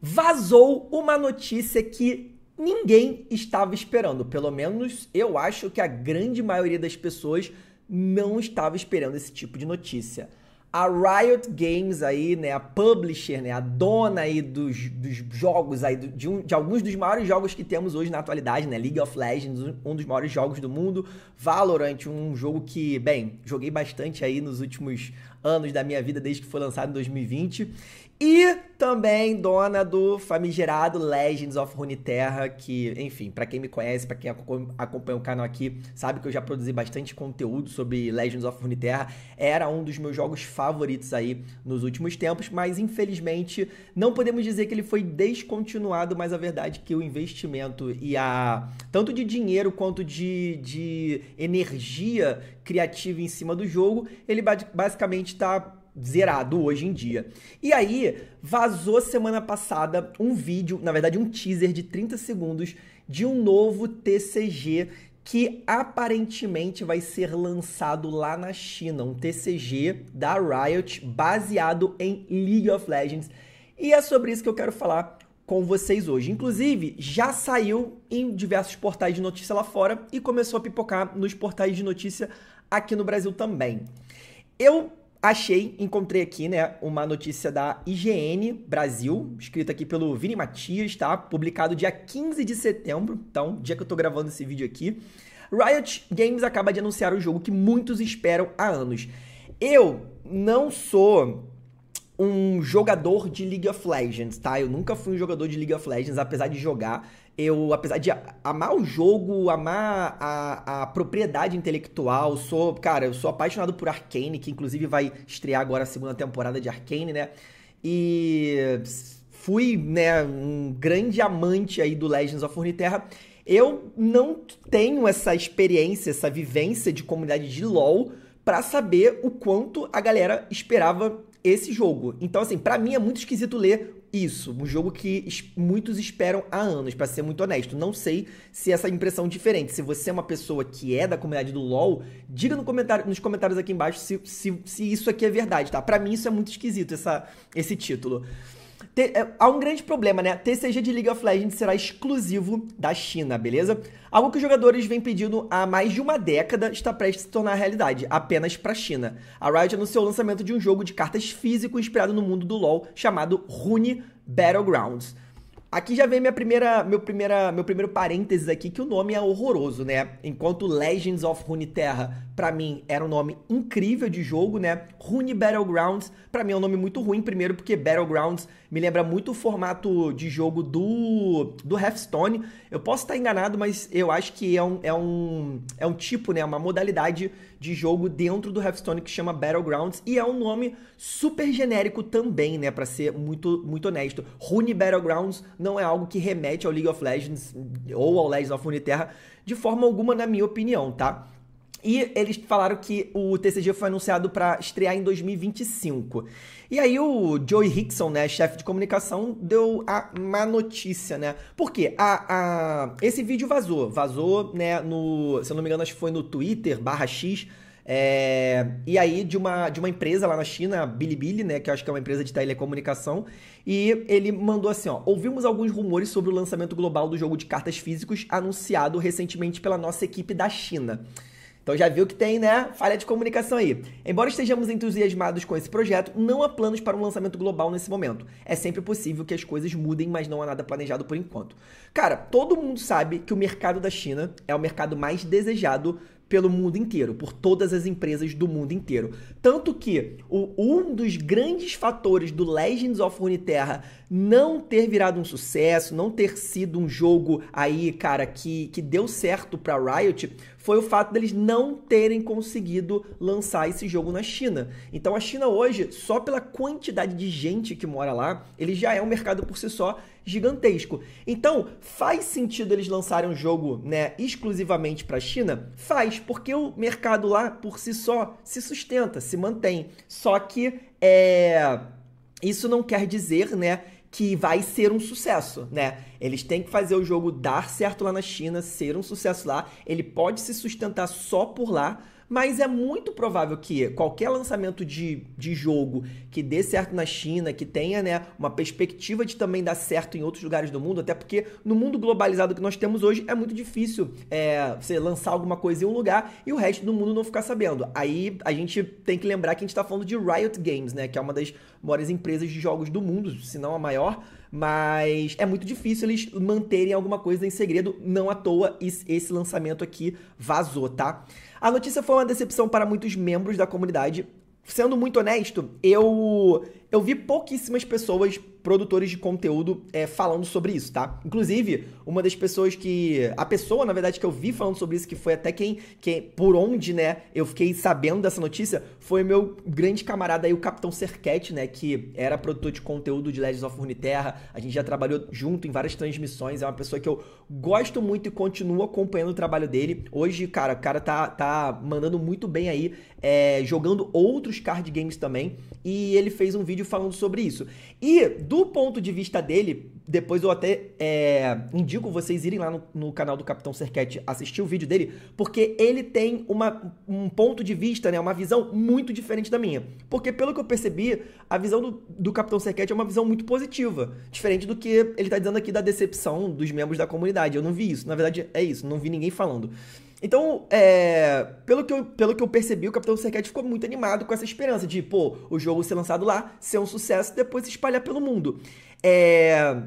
vazou uma notícia que ninguém estava esperando. Pelo menos eu acho que a grande maioria das pessoas não estava esperando esse tipo de notícia. A Riot Games aí, né, a publisher, né, a dona aí dos, dos jogos aí, de, um, de alguns dos maiores jogos que temos hoje na atualidade, né, League of Legends, um dos maiores jogos do mundo, Valorant, um jogo que, bem, joguei bastante aí nos últimos anos da minha vida, desde que foi lançado em 2020, e também dona do famigerado Legends of Runeterra, que, enfim, para quem me conhece, para quem acompanha o canal aqui, sabe que eu já produzi bastante conteúdo sobre Legends of Runeterra. Era um dos meus jogos favoritos aí nos últimos tempos, mas infelizmente não podemos dizer que ele foi descontinuado, mas a verdade é que o investimento e a tanto de dinheiro quanto de, de energia criativa em cima do jogo, ele basicamente está zerado hoje em dia. E aí, vazou semana passada um vídeo, na verdade um teaser de 30 segundos de um novo TCG que aparentemente vai ser lançado lá na China, um TCG da Riot baseado em League of Legends. E é sobre isso que eu quero falar com vocês hoje. Inclusive, já saiu em diversos portais de notícia lá fora e começou a pipocar nos portais de notícia aqui no Brasil também. Eu achei, encontrei aqui, né, uma notícia da IGN Brasil, escrita aqui pelo Vini Matias, tá? Publicado dia 15 de setembro, então, dia que eu tô gravando esse vídeo aqui. Riot Games acaba de anunciar o jogo que muitos esperam há anos. Eu não sou um jogador de League of Legends, tá? Eu nunca fui um jogador de League of Legends, apesar de jogar. Eu, apesar de amar o jogo, amar a, a propriedade intelectual, sou, cara, eu sou apaixonado por Arkane, que inclusive vai estrear agora a segunda temporada de Arkane, né? E fui, né, um grande amante aí do Legends of Runeterra. Eu não tenho essa experiência, essa vivência de comunidade de LoL para saber o quanto a galera esperava esse jogo. Então, assim, para mim é muito esquisito ler isso, um jogo que muitos esperam há anos, para ser muito honesto. Não sei se essa impressão é diferente. Se você é uma pessoa que é da comunidade do LoL, diga no comentário, nos comentários aqui embaixo se, se, se isso aqui é verdade, tá? Para mim isso é muito esquisito, essa, esse título. Te, é, há um grande problema, né? TCG de League of Legends será exclusivo da China, beleza? Algo que os jogadores vêm pedindo há mais de uma década está prestes a se tornar realidade, apenas para a China. A Riot anunciou o lançamento de um jogo de cartas físico inspirado no mundo do LoL chamado Rune Battlegrounds. Aqui já vem minha primeira, meu, primeira, meu primeiro parênteses aqui, que o nome é horroroso, né? Enquanto Legends of Runeterra, para mim, era um nome incrível de jogo, né? Rune Battlegrounds, para mim é um nome muito ruim, primeiro porque Battlegrounds me lembra muito o formato de jogo do, do Hearthstone. Eu posso estar enganado, mas eu acho que é um, é um, é um tipo, né? Uma modalidade de jogo dentro do Hearthstone que chama Battlegrounds e é um nome super genérico também, né, para ser muito muito honesto. Rune Battlegrounds não é algo que remete ao League of Legends ou ao Legends of Runeterra de forma alguma na minha opinião, tá? E eles falaram que o TCG foi anunciado para estrear em 2025. E aí o Joey Hickson, né, chefe de comunicação, deu a má notícia, né? Porque a, a, esse vídeo vazou. Vazou, né, no. Se eu não me engano, acho que foi no Twitter, barra X. É, e aí de uma, de uma empresa lá na China, Bilibili, né, que eu acho que é uma empresa de telecomunicação, e ele mandou assim, ó, ouvimos alguns rumores sobre o lançamento global do jogo de cartas físicos anunciado recentemente pela nossa equipe da China. Então já viu que tem, né, falha de comunicação aí. Embora estejamos entusiasmados com esse projeto, não há planos para um lançamento global nesse momento. É sempre possível que as coisas mudem, mas não há nada planejado por enquanto. Cara, todo mundo sabe que o mercado da China é o mercado mais desejado pelo mundo inteiro, por todas as empresas do mundo inteiro. Tanto que o, um dos grandes fatores do Legends of Runeterra não ter virado um sucesso, não ter sido um jogo aí, cara, que, que deu certo para Riot, foi o fato deles não terem conseguido lançar esse jogo na China. Então a China hoje, só pela quantidade de gente que mora lá, ele já é um mercado por si só gigantesco. Então, faz sentido eles lançarem um jogo, né, exclusivamente para a China? Faz, porque o mercado lá por si só se sustenta, se mantém. Só que é... isso não quer dizer, né, que vai ser um sucesso, né? Eles têm que fazer o jogo dar certo lá na China, ser um sucesso lá. Ele pode se sustentar só por lá, mas é muito provável que qualquer lançamento de, de jogo que dê certo na China, que tenha né, uma perspectiva de também dar certo em outros lugares do mundo, até porque no mundo globalizado que nós temos hoje é muito difícil é, você lançar alguma coisa em um lugar e o resto do mundo não ficar sabendo. Aí a gente tem que lembrar que a gente está falando de Riot Games, né? Que é uma das maiores empresas de jogos do mundo, se não a maior mas é muito difícil eles manterem alguma coisa em segredo, não à toa esse lançamento aqui vazou, tá? A notícia foi uma decepção para muitos membros da comunidade. Sendo muito honesto, eu eu vi pouquíssimas pessoas, produtores de conteúdo, é, falando sobre isso, tá? Inclusive, uma das pessoas que. A pessoa, na verdade, que eu vi falando sobre isso, que foi até quem. quem por onde, né, eu fiquei sabendo dessa notícia, foi meu grande camarada aí, o Capitão Serquete, né? Que era produtor de conteúdo de Legends of Runeterra. A gente já trabalhou junto em várias transmissões. É uma pessoa que eu gosto muito e continuo acompanhando o trabalho dele. Hoje, cara, o cara tá, tá mandando muito bem aí, é, jogando outros card games também. E ele fez um vídeo vídeo falando sobre isso. E do ponto de vista dele, depois eu até é, indico vocês irem lá no, no canal do Capitão Serquete assistir o vídeo dele, porque ele tem uma, um ponto de vista, né, uma visão muito diferente da minha. Porque pelo que eu percebi, a visão do, do Capitão Serquete é uma visão muito positiva, diferente do que ele está dizendo aqui da decepção dos membros da comunidade. Eu não vi isso, na verdade é isso, não vi ninguém falando. Então, é, pelo, que eu, pelo que eu percebi, o Capitão Serquete ficou muito animado com essa esperança de, pô, o jogo ser lançado lá, ser um sucesso e depois se espalhar pelo mundo. É,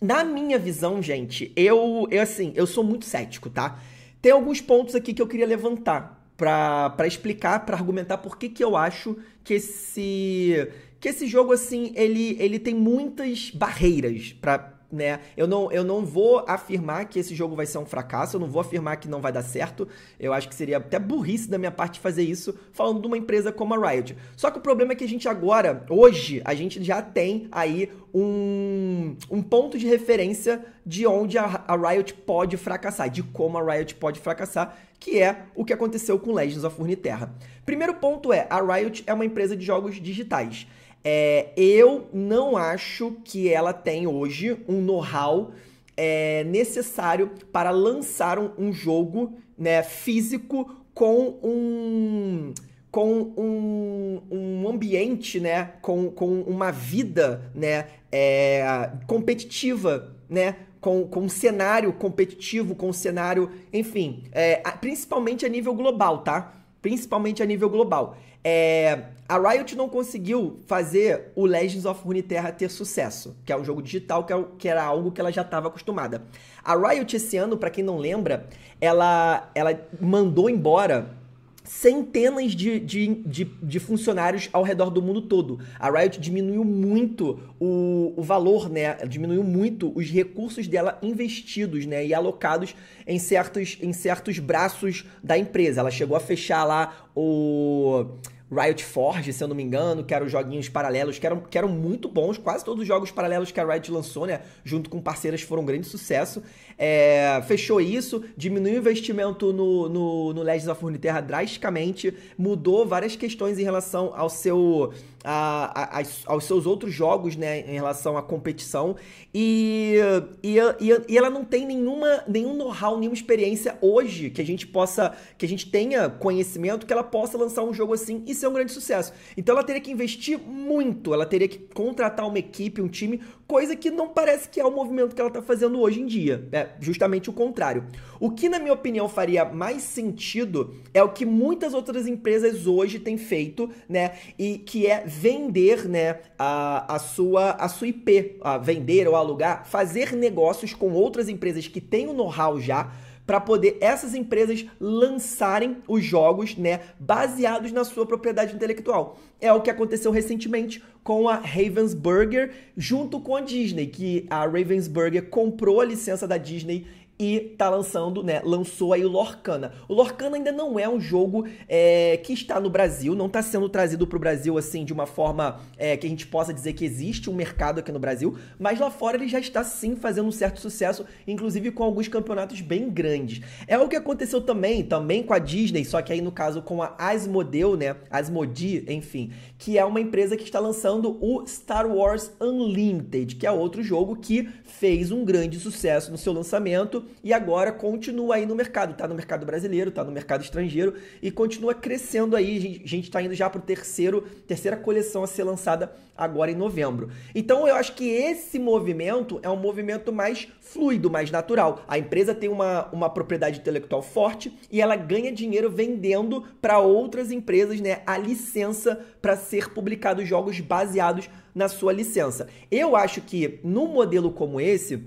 na minha visão, gente, eu, eu, assim, eu sou muito cético, tá? Tem alguns pontos aqui que eu queria levantar para explicar, para argumentar por que, que eu acho que esse, que esse jogo, assim, ele, ele tem muitas barreiras para né? Eu não, eu não vou afirmar que esse jogo vai ser um fracasso, eu não vou afirmar que não vai dar certo. Eu acho que seria até burrice da minha parte fazer isso falando de uma empresa como a Riot. Só que o problema é que a gente agora, hoje, a gente já tem aí um, um ponto de referência de onde a, a Riot pode fracassar, de como a Riot pode fracassar, que é o que aconteceu com Legends of Runeterra. Primeiro ponto é, a Riot é uma empresa de jogos digitais é, eu não acho que ela tem hoje um know-how é, necessário para lançar um, um jogo né, físico com um com um, um ambiente, né, com, com uma vida, né, é, competitiva, né, com, com um cenário competitivo, com um cenário, enfim, é, principalmente a nível global, tá? Principalmente a nível global. É, a Riot não conseguiu fazer o Legends of Runeterra ter sucesso, que é um jogo digital que, é, que era algo que ela já estava acostumada. A Riot esse ano, para quem não lembra, ela, ela mandou embora centenas de, de, de, de, funcionários ao redor do mundo todo. A Riot diminuiu muito o, o valor, né? Diminuiu muito os recursos dela investidos, né? E alocados em certos, em certos braços da empresa. Ela chegou a fechar lá o Riot Forge, se eu não me engano, que eram joguinhos paralelos, que eram, que eram muito bons. Quase todos os jogos paralelos que a Riot lançou, né? Junto com parceiras, foram um grande sucesso. É, fechou isso, diminuiu o investimento no, no, no Legends of Runeterra drasticamente, mudou várias questões em relação ao seu a, a, aos seus outros jogos, né, em relação à competição. E, e, e, e ela não tem nenhuma, nenhum know-how, nenhuma experiência hoje que a gente possa, que a gente tenha conhecimento que ela possa lançar um jogo assim e ser um grande sucesso. Então ela teria que investir muito, ela teria que contratar uma equipe, um time, coisa que não parece que é o movimento que ela está fazendo hoje em dia. É justamente o contrário. O que, na minha opinião, faria mais sentido é o que muitas outras empresas hoje têm feito, né, e que é vender né, a, a, sua, a sua IP, a vender ou alugar, fazer negócios com outras empresas que têm o know-how já para poder essas empresas lançarem os jogos, né, baseados na sua propriedade intelectual. É o que aconteceu recentemente com a Ravensburger junto com a Disney, que a Ravensburger comprou a licença da Disney e tá lançando, né? Lançou aí o Lorcana. O Lorcana ainda não é um jogo é, que está no Brasil, não está sendo trazido para o Brasil assim de uma forma é, que a gente possa dizer que existe um mercado aqui no Brasil, mas lá fora ele já está sim fazendo um certo sucesso, inclusive com alguns campeonatos bem grandes. É o que aconteceu também, também com a Disney, só que aí no caso com a Asmodeu, né? Asmodi, enfim, que é uma empresa que está lançando o Star Wars Unlimited, que é outro jogo que fez um grande sucesso no seu lançamento e agora continua aí no mercado. Está no mercado brasileiro, está no mercado estrangeiro e continua crescendo aí. A gente está indo já para o terceiro, terceira coleção a ser lançada agora em novembro. Então eu acho que esse movimento é um movimento mais fluido, mais natural. A empresa tem uma, uma propriedade intelectual forte e ela ganha dinheiro vendendo para outras empresas né, a licença para ser publicados jogos baseados na sua licença. Eu acho que num modelo como esse,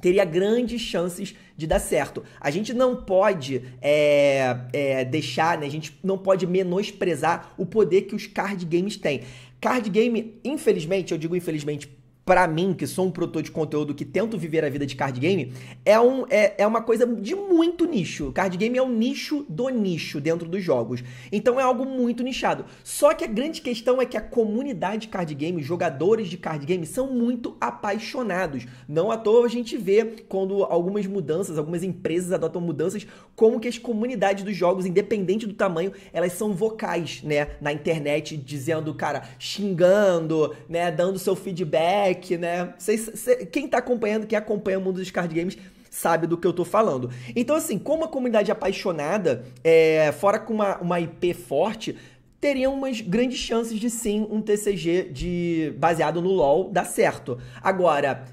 teria grandes chances de dar certo. A gente não pode é, é, deixar, né? a gente não pode menosprezar o poder que os card games têm. Card game, infelizmente, eu digo infelizmente para mim, que sou um produtor de conteúdo que tento viver a vida de card game, é, um, é, é uma coisa de muito nicho. Card game é o um nicho do nicho dentro dos jogos. Então é algo muito nichado. Só que a grande questão é que a comunidade de card game, jogadores de card game, são muito apaixonados. Não à toa a gente vê quando algumas mudanças, algumas empresas adotam mudanças, como que as comunidades dos jogos, independente do tamanho, elas são vocais, né? Na internet, dizendo, cara, xingando, né? Dando seu feedback deck, né? Cês, cê, quem tá acompanhando, quem acompanha o mundo dos card games, sabe do que eu tô falando. Então, assim, como uma comunidade apaixonada, é, fora com uma, uma IP forte, teriam umas grandes chances de sim um TCG de baseado no LoL dar certo. Agora,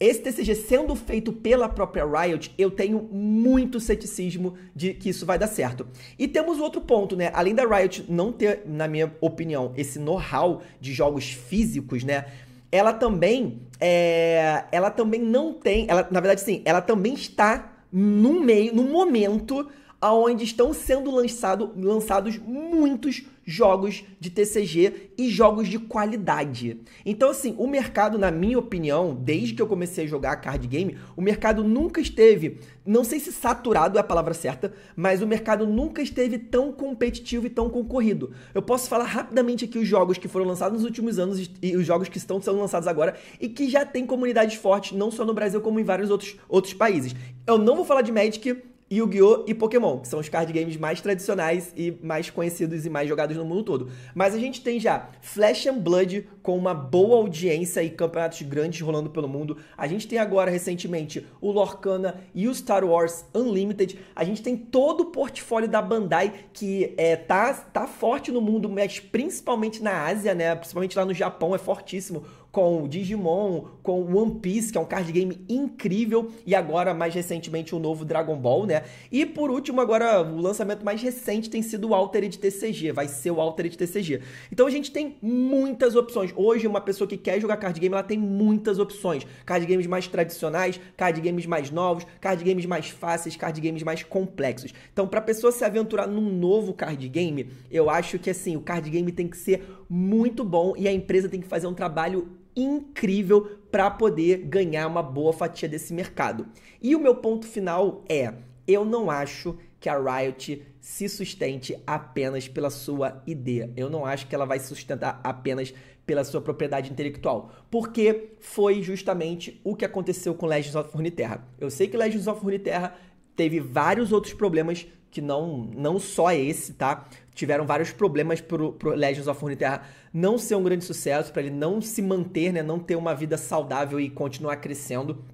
esse TCG sendo feito pela própria Riot, eu tenho muito ceticismo de que isso vai dar certo. E temos outro ponto, né? Além da Riot não ter, na minha opinião, esse know-how de jogos físicos, né? ela também, é, ela também não tem, ela, na verdade sim, ela também está no meio, no momento aonde estão sendo lançado, lançados muitos jogos de TCG e jogos de qualidade. Então, assim, o mercado, na minha opinião, desde que eu comecei a jogar card game, o mercado nunca esteve, não sei se saturado é a palavra certa, mas o mercado nunca esteve tão competitivo e tão concorrido. Eu posso falar rapidamente aqui os jogos que foram lançados nos últimos anos e os jogos que estão sendo lançados agora e que já tem comunidades fortes, não só no Brasil, como em vários outros, outros países. Eu não vou falar de Magic Yu-Gi-Oh! e Pokémon, que são os card games mais tradicionais e mais conhecidos e mais jogados no mundo todo. Mas a gente tem já Flash and Blood com uma boa audiência e campeonatos grandes rolando pelo mundo. A gente tem agora recentemente o Lorcana e o Star Wars Unlimited. A gente tem todo o portfólio da Bandai que é, tá, tá forte no mundo, mas principalmente na Ásia, né? Principalmente lá no Japão é fortíssimo com Digimon, com One Piece, que é um card game incrível, e agora mais recentemente o novo Dragon Ball, né? E por último, agora o lançamento mais recente tem sido o Altered TCG, vai ser o Altered TCG. Então a gente tem muitas opções. Hoje, uma pessoa que quer jogar card game, ela tem muitas opções. Card games mais tradicionais, card games mais novos, card games mais fáceis, card games mais complexos. Então, para pessoa se aventurar num novo card game, eu acho que assim, o card game tem que ser muito bom e a empresa tem que fazer um trabalho incrível para poder ganhar uma boa fatia desse mercado. E o meu ponto final é: eu não acho que a Riot se sustente apenas pela sua ID. Eu não acho que ela vai se sustentar apenas pela sua propriedade intelectual, porque foi justamente o que aconteceu com Legends of Runeterra. Eu sei que Legends of Runeterra teve vários outros problemas que não não só esse, tá? tiveram vários problemas pro, pro Legends of Runeterra não ser um grande sucesso, para ele não se manter, né, não ter uma vida saudável e continuar crescendo.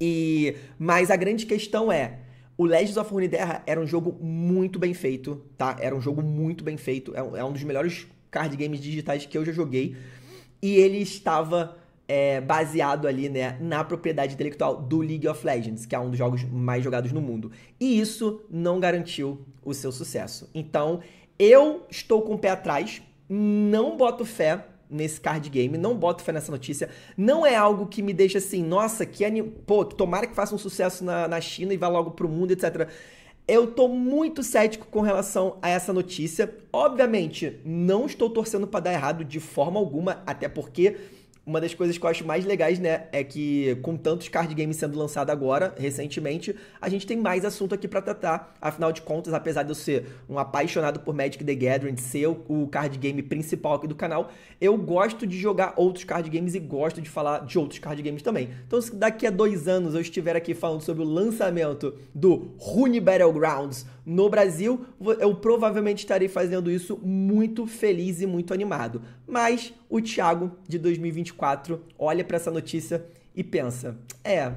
E mas a grande questão é, o Legends of Runeterra era um jogo muito bem feito, tá? Era um jogo muito bem feito, é um, é um dos melhores card games digitais que eu já joguei. E ele estava é, baseado ali, né, na propriedade intelectual do League of Legends, que é um dos jogos mais jogados no mundo. E isso não garantiu o seu sucesso. Então, eu estou com o pé atrás, não boto fé nesse card game, não boto fé nessa notícia. Não é algo que me deixa assim, nossa, que anim... pô, tomara que faça um sucesso na, na China e vá logo pro mundo, etc. Eu tô muito cético com relação a essa notícia. Obviamente, não estou torcendo para dar errado de forma alguma, até porque uma das coisas que eu acho mais legais, né, é que com tantos card games sendo lançados agora, recentemente, a gente tem mais assunto aqui para tratar. Afinal de contas, apesar de eu ser um apaixonado por Magic the Gathering, ser o card game principal aqui do canal, eu gosto de jogar outros card games e gosto de falar de outros card games também. Então, se daqui a dois anos eu estiver aqui falando sobre o lançamento do Rune Battlegrounds no Brasil, eu provavelmente estarei fazendo isso muito feliz e muito animado. Mas o Thiago de 2024 olha para essa notícia e pensa: é,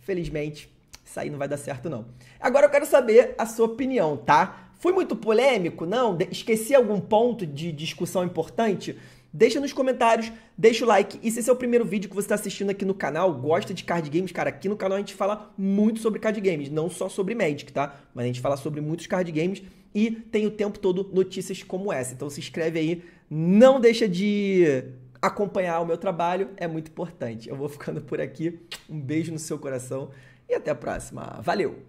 felizmente, isso aí não vai dar certo não. Agora eu quero saber a sua opinião, tá? Fui muito polêmico? Não? Esqueci algum ponto de discussão importante? Deixa nos comentários, deixa o like. E se esse é o primeiro vídeo que você está assistindo aqui no canal, gosta de card games, cara, aqui no canal a gente fala muito sobre card games, não só sobre Magic, tá? Mas a gente fala sobre muitos card games e tem o tempo todo notícias como essa. Então se inscreve aí, não deixa de acompanhar o meu trabalho, é muito importante. Eu vou ficando por aqui. Um beijo no seu coração e até a próxima. Valeu!